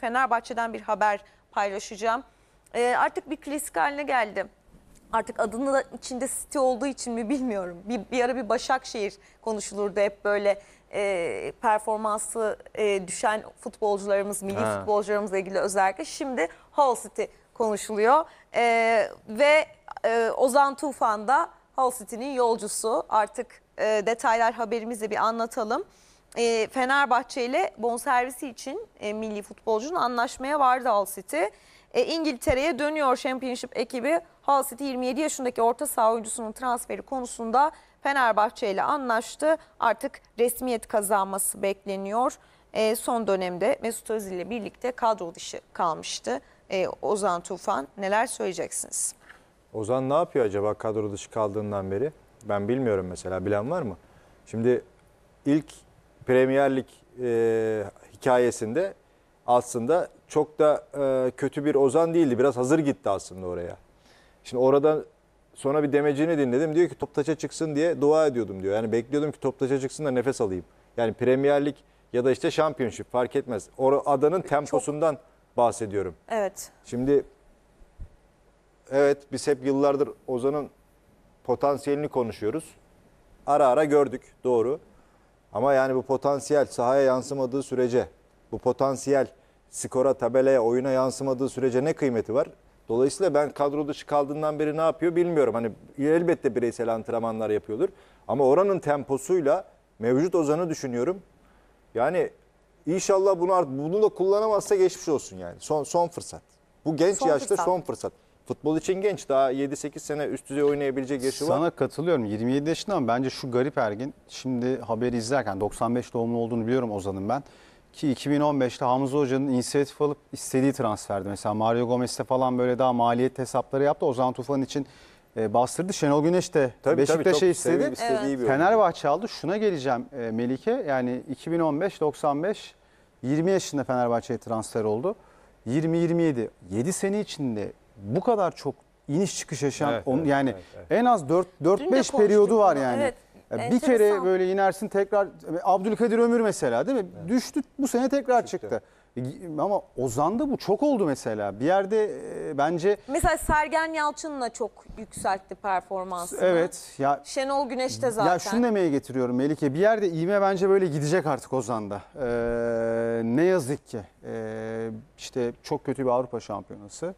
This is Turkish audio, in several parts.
Fenerbahçe'den bir haber paylaşacağım. Ee, artık bir klasik haline geldi. Artık adını da içinde City olduğu için mi bilmiyorum. Bir, bir ara bir Başakşehir konuşulurdu hep böyle e, performansı e, düşen futbolcularımız, milli ha. futbolcularımızla ilgili özellikle. Şimdi Hull City konuşuluyor e, ve e, Ozan Tufan da Hull City'nin yolcusu. Artık e, detaylar haberimizle bir anlatalım e, Fenerbahçe ile bonservisi için e, milli futbolcunun anlaşmaya vardı Hull City. E, İngiltere'ye dönüyor Championship ekibi. Hull City 27 yaşındaki orta saha oyuncusunun transferi konusunda Fenerbahçe ile anlaştı. Artık resmiyet kazanması bekleniyor. E, son dönemde Mesut Özil ile birlikte kadro dışı kalmıştı. E, Ozan Tufan neler söyleyeceksiniz? Ozan ne yapıyor acaba kadro dışı kaldığından beri? Ben bilmiyorum mesela bilen var mı? Şimdi ilk Premier Lig e, hikayesinde aslında çok da e, kötü bir Ozan değildi. Biraz hazır gitti aslında oraya. Şimdi oradan sonra bir demecini dinledim. Diyor ki top taça çıksın diye dua ediyordum diyor. Yani bekliyordum ki top taça çıksın da nefes alayım. Yani Premier Lig ya da işte Championship fark etmez. O adanın temposundan çok... bahsediyorum. Evet. Şimdi evet biz hep yıllardır Ozan'ın potansiyelini konuşuyoruz. Ara ara gördük doğru. Ama yani bu potansiyel sahaya yansımadığı sürece, bu potansiyel skora, tabelaya, oyuna yansımadığı sürece ne kıymeti var? Dolayısıyla ben kadro dışı kaldığından beri ne yapıyor bilmiyorum. Hani elbette bireysel antrenmanlar yapıyordur. Ama oranın temposuyla mevcut Ozan'ı düşünüyorum. Yani inşallah bunu bunu da kullanamazsa geçmiş olsun yani. Son son fırsat. Bu genç son yaşta fırsat. son fırsat. Futbol için genç daha 7-8 sene üst düzey oynayabilecek yaşı var. Sana katılıyorum 27 yaşında ama bence şu garip Ergin şimdi haberi izlerken 95 doğumlu olduğunu biliyorum Ozan'ın ben. Ki 2015'te Hamza Hoca'nın inisiyatif alıp istediği transferdi. Mesela Mario Gomez'te falan böyle daha maliyet hesapları yaptı. Ozan Tufan için e, bastırdı. Şenol Güneş de tabii, Beşiktaş'a istedi. Evet. Fenerbahçe aldı. Şuna geleceğim e, Melike. Yani 2015-95 20 yaşında Fenerbahçe'ye transfer oldu. 20-27 7 sene içinde bu kadar çok iniş çıkış yaşayan Evet, evet, yani evet, en az 4 4 5 periyodu var yani. evet. Ya bir kere böyle inersin tekrar Abdülkadir Ömür mesela değil mi? Düştü bu sene tekrar çıktı. E, Ama Ozan'da bu çok oldu mesela. Bir yerde e, bence Mesela Sergen Yalçın'la çok yükseltti performansını. evet ya Şenol Güneş de zaten. Ya şunu demeye getiriyorum Melike. Bir yerde iğme bence böyle gidecek artık Ozan'da. Ee, ne yazık ki. Ee, işte çok kötü bir Avrupa şampiyonası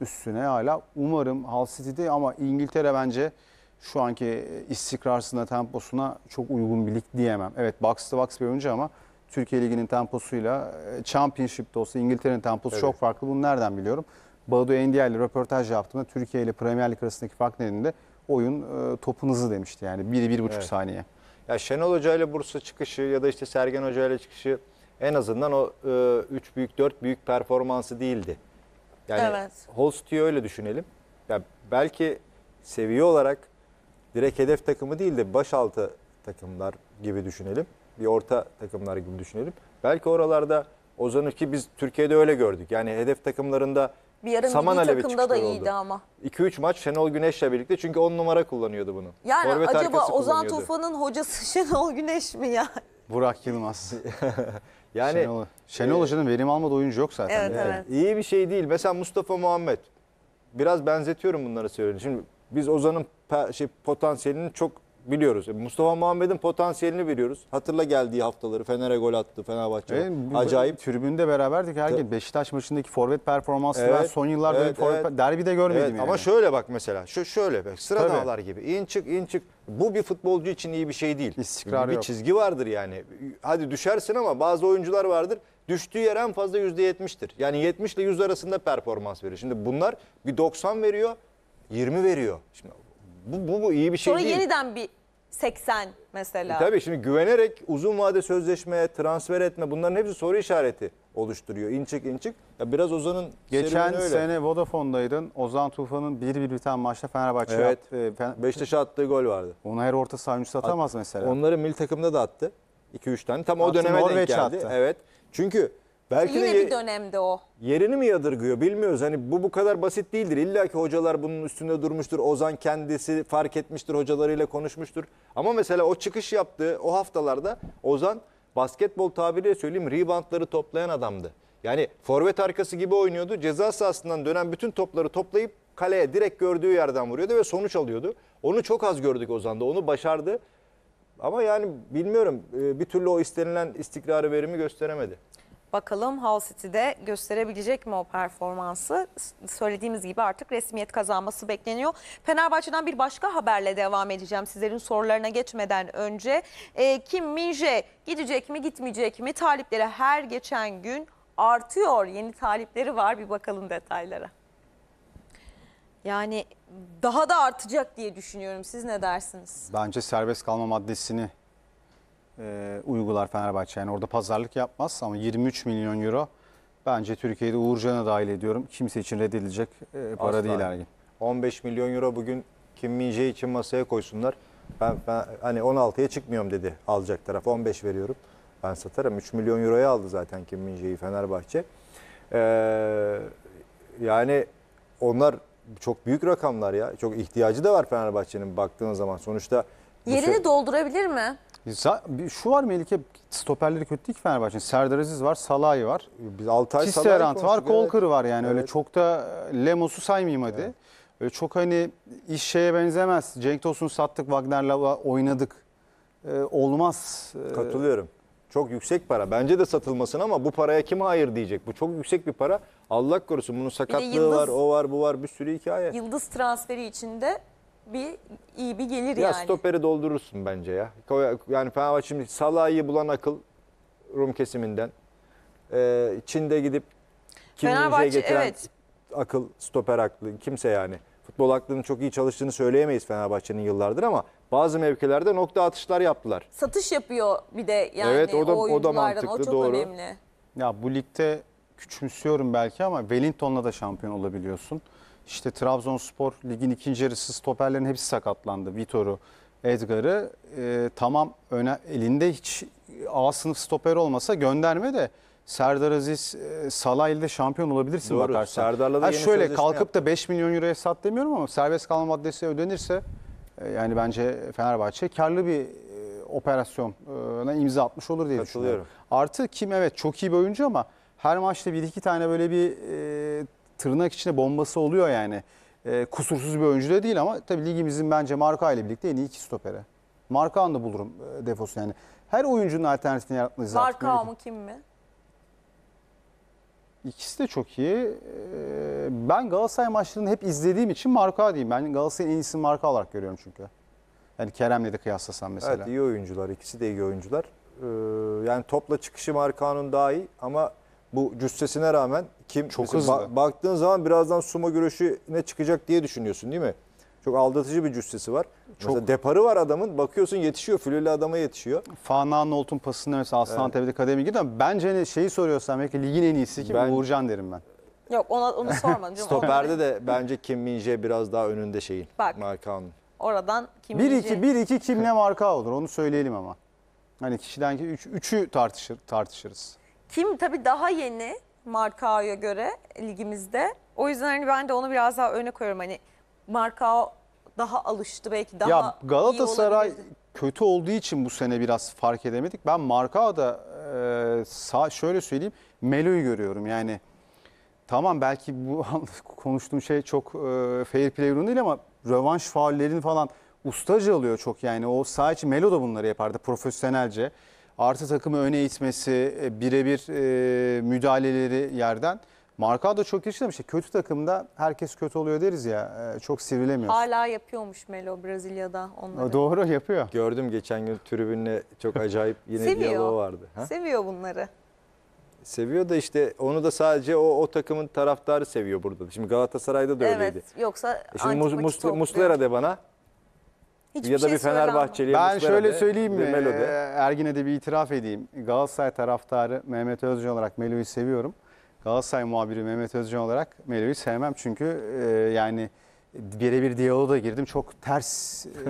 üstüne hala. Umarım Hull City'de ama İngiltere bence şu anki e, istikrarsına, temposuna çok uygun bir lig diyemem. Evet box to box bir oyuncu ama Türkiye Ligi'nin temposuyla e, Championship'te olsa İngiltere'nin temposu evet. çok farklı. Bunu nereden biliyorum? Badu Endiyer ile röportaj yaptığımda Türkiye ile Premier Lig arasındaki fark nedeniyle oyun e, topunuzu demişti. Yani 1 bir, 1,5 evet. saniye. Ya Şenol Hoca ile Bursa çıkışı ya da işte Sergen Hoca ile çıkışı en azından o 3 büyük 4 büyük performansı değildi. Yani evet. Holsti'yi öyle düşünelim. Ya belki seviye olarak direkt hedef takımı değil de başaltı takımlar gibi düşünelim. Bir orta takımlar gibi düşünelim. Belki oralarda Ozan'ı ki biz Türkiye'de öyle gördük. Yani hedef takımlarında bir yarım Saman Alevi takımda da iyiydi oldu. ama. 2-3 maç Şenol Güneş'le birlikte çünkü 10 numara kullanıyordu bunu. Yani Forvet acaba Ozan Tufan'ın hocası Şenol Güneş mi ya? Burak Yılmaz. yani Şenol, Şenol e, Hoca'nın verim almadığı oyuncu yok zaten. Evet, evet. İyi bir şey değil. Mesela Mustafa Muhammed. Biraz benzetiyorum bunları söyleyeyim. Şimdi biz Ozan'ın şey, potansiyelini çok biliyoruz. E, Mustafa Muhammed'in potansiyelini biliyoruz. Hatırla geldiği haftaları Fener'e gol attı Fenerbahçe. Evet, Acayip. Tribünde beraberdik her gün. Beşiktaş maçındaki forvet performansı evet, ben son yıllarda evet, forvet evet. de görmedim evet, yani. Ama şöyle bak mesela. Şu şöyle bak sıra Tabii. dağlar gibi. İn çık in çık. Bu bir futbolcu için iyi bir şey değil. İstikrar bir yok. çizgi vardır yani. Hadi düşersin ama bazı oyuncular vardır. Düştüğü yer en fazla %70'tir. Yani 70 ile 100 arasında performans verir. Şimdi bunlar bir 90 veriyor, 20 veriyor. Şimdi bu, bu, bu iyi bir şey Sonra değil. Sonra yeniden bir 80 mesela. E tabii şimdi güvenerek uzun vade sözleşmeye, transfer etme bunların hepsi soru işareti oluşturuyor. İnçik inçik. Ya biraz Ozan'ın Geçen öyle. sene Vodafone'daydın. Ozan Tufan'ın bir bir biten maçta Fenerbahçe'ye evet. attı. E, Fener... Beşiktaş'a attığı gol vardı. Onu her orta saha oyuncusu atamaz At, mesela. Onları milli takımda da attı. 2-3 tane. Tam attı, o döneme denk geldi. Attı. Evet. Çünkü Belki Yine de bir dönemde o. Yerini mi yadırgıyor bilmiyoruz. Hani bu bu kadar basit değildir. İlla ki hocalar bunun üstünde durmuştur. Ozan kendisi fark etmiştir, hocalarıyla konuşmuştur. Ama mesela o çıkış yaptığı o haftalarda Ozan basketbol tabiriyle söyleyeyim reboundları toplayan adamdı. Yani forvet arkası gibi oynuyordu. Ceza sahasından dönen bütün topları toplayıp kaleye direkt gördüğü yerden vuruyordu ve sonuç alıyordu. Onu çok az gördük Ozan'da. Onu başardı. Ama yani bilmiyorum e, bir türlü o istenilen istikrarı verimi gösteremedi. Bakalım Hull City'de gösterebilecek mi o performansı? Söylediğimiz gibi artık resmiyet kazanması bekleniyor. Fenerbahçe'den bir başka haberle devam edeceğim sizlerin sorularına geçmeden önce. E, Kim Minje gidecek mi gitmeyecek mi? Talipleri her geçen gün artıyor. Yeni talipleri var bir bakalım detaylara. Yani daha da artacak diye düşünüyorum. Siz ne dersiniz? Bence serbest kalma maddesini e, uygular Fenerbahçe. Yani orada pazarlık yapmaz ama 23 milyon euro bence Türkiye'de Uğurcan'a dahil ediyorum. Kimse için reddedilecek e, para Asla. değil Ergin. 15 milyon euro bugün Kim Minje için masaya koysunlar. Ben, ben hani 16'ya çıkmıyorum dedi alacak taraf. 15 veriyorum. Ben satarım. 3 milyon euroya aldı zaten Kim Minje'yi Fenerbahçe. Ee, yani onlar çok büyük rakamlar ya. Çok ihtiyacı da var Fenerbahçe'nin baktığın zaman. Sonuçta yerini doldurabilir mi? Şu var Melike stoperleri kötü değil ki Fenerbahçe'nin. Serdar Aziz var, Salay var. Biz Altay Salay var, Kolkır var yani. Evet. Öyle çok da e, Lemos'u saymayayım hadi. Evet. Öyle çok hani iş şeye benzemez. Cenk Tosun'u sattık, Wagner'la oynadık. Ee, olmaz. E, Katılıyorum. Çok yüksek para. Bence de satılmasın ama bu paraya kim hayır diyecek? Bu çok yüksek bir para. Allah korusun bunun sakatlığı yıldız, var, o var, bu var bir sürü hikaye. Yıldız transferi içinde bir iyi bir gelir ya yani. stoperi doldurursun bence ya. Yani Fenerbahçe şimdi Salah'ı bulan akıl Rum kesiminden. Ee, Çin'de gidip Fenerbahçe getiren evet. akıl stoper aklı kimse yani. Futbol aklının çok iyi çalıştığını söyleyemeyiz Fenerbahçe'nin yıllardır ama bazı mevkilerde nokta atışlar yaptılar. Satış yapıyor bir de yani evet, o, da, o, o da mantıklı o çok doğru. önemli. Ya bu ligde küçümsüyorum belki ama Wellington'la da şampiyon olabiliyorsun. İşte Trabzonspor ligin ikinci yarısı stoperlerin hepsi sakatlandı. Vitor'u, Edgar'ı. E, tamam öne, elinde hiç A sınıf stoper olmasa gönderme de Serdar Aziz, e, Salah'la şampiyon olabilirsin Doğru, bakarsan. Serdar'la da ha, yeni şöyle kalkıp da 5 milyon euroya sat demiyorum ama serbest kalma maddesi ödenirse e, yani bence Fenerbahçe karlı bir e, operasyona imza atmış olur diye düşünüyorum. Artı kim evet çok iyi bir oyuncu ama her maçta bir iki tane böyle bir e, tırnak içinde bombası oluyor yani. E, kusursuz bir oyuncu da değil ama tabii ligimizin bence Marka ile birlikte en iyi iki stopere. Marka da bulurum e, defosu yani. Her oyuncunun alternatifini yaratmalıyız artık. Marka mı kim mi? İkisi de çok iyi. E, ben Galatasaray maçlarını hep izlediğim için Marka diyeyim. Ben Galatasaray'ın en iyisini Marka olarak görüyorum çünkü. Yani Kerem'le de kıyaslasam mesela. Evet iyi oyuncular. ikisi de iyi oyuncular. Ee, yani topla çıkışı Markan'ın daha iyi ama bu cüssesine rağmen kim çok hızlı. Ba baktığın zaman birazdan sumo güreşine çıkacak diye düşünüyorsun değil mi? Çok aldatıcı bir cüssesi var. Çok. Mesela deparı var adamın. Bakıyorsun yetişiyor. Flüllü adama yetişiyor. Fana'nın Oltun pasında mesela Aslantepe'de evet. kademi gidiyor. Bence hani şeyi soruyorsan belki ligin en iyisi ki Ben... Uğurcan derim ben. Yok ona, onu sorma. Stoperde de bence Kim Minje biraz daha önünde şeyin. Bak. Markao'nun. Oradan Kim 1 2 1 2 kimle marka olur onu söyleyelim ama. Hani kişiden ki üç, 3'ü tartışır tartışırız. Kim tabii daha yeni Markao'ya göre ligimizde. O yüzden hani ben de onu biraz daha öne koyuyorum. Hani Markao daha alıştı belki daha ya Galatasaray iyi kötü olduğu için bu sene biraz fark edemedik. Ben Markao'da e, sağ, şöyle söyleyeyim Melo'yu görüyorum yani. Tamam belki bu konuştuğum şey çok e, fair play ürünü değil ama rövanş faullerini falan ustaca alıyor çok yani. O sağ için Melo da bunları yapardı profesyonelce artı takımı öne itmesi, e, birebir e, müdahaleleri yerden. Markado çok yaşlı işte kötü takımda herkes kötü oluyor deriz ya e, çok sivrilemiyoruz. Hala yapıyormuş Melo Brezilya'da onları. Doğru yapıyor. Gördüm geçen gün tribünle çok acayip yine Seviyor. diyaloğu vardı. Ha? Seviyor bunları. Seviyor da işte onu da sadece o, o takımın taraftarı seviyor burada. Şimdi Galatasaray'da da öyleydi. Evet yoksa E Şimdi Mus- Antik Muslera de bana Hiçbir ya da şey bir Fenerbahçeli. Ben şöyle söyleyeyim mi? Melode. Ee, Ergin'e de bir itiraf edeyim. Galatasaray taraftarı Mehmet Özcan olarak Melo'yu seviyorum. Galatasaray muhabiri Mehmet Özcan olarak Melo'yu sevmem çünkü e, yani birebir diyaloğa da girdim. Çok ters e,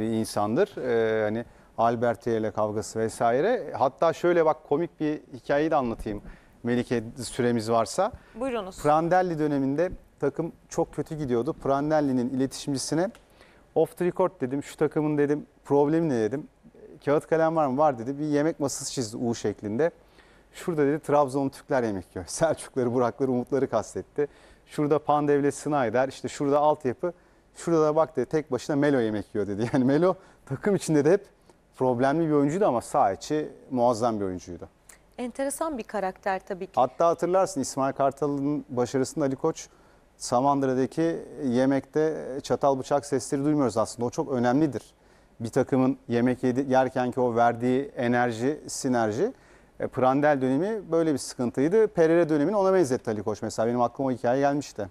bir insandır. E, hani Alberti ile kavgası vesaire. Hatta şöyle bak komik bir hikayeyi de anlatayım. Melike süremiz varsa. Buyurunuz. Prandelli döneminde takım çok kötü gidiyordu. Prandelli'nin iletişimcisine Off the record dedim, şu takımın dedim, problemi ne dedim. Kağıt kalem var mı? Var dedi. Bir yemek masası çizdi U şeklinde. Şurada dedi Trabzon Türkler yemek yiyor. Selçukları, Burakları, Umutları kastetti. Şurada Pandevle Sınayder, işte şurada altyapı. Şurada da bak dedi tek başına Melo yemek yiyor dedi. Yani Melo takım içinde de hep problemli bir oyuncuydu ama sağ içi muazzam bir oyuncuydu. Enteresan bir karakter tabii ki. Hatta hatırlarsın İsmail Kartal'ın başarısında Ali Koç Samandıra'daki yemekte çatal bıçak sesleri duymuyoruz aslında. O çok önemlidir. Bir takımın yemek yedi, yerken ki o verdiği enerji, sinerji. E, Prandel dönemi böyle bir sıkıntıydı. Perere dönemini ona benzetti Ali Koç mesela. Benim aklıma o hikaye gelmişti.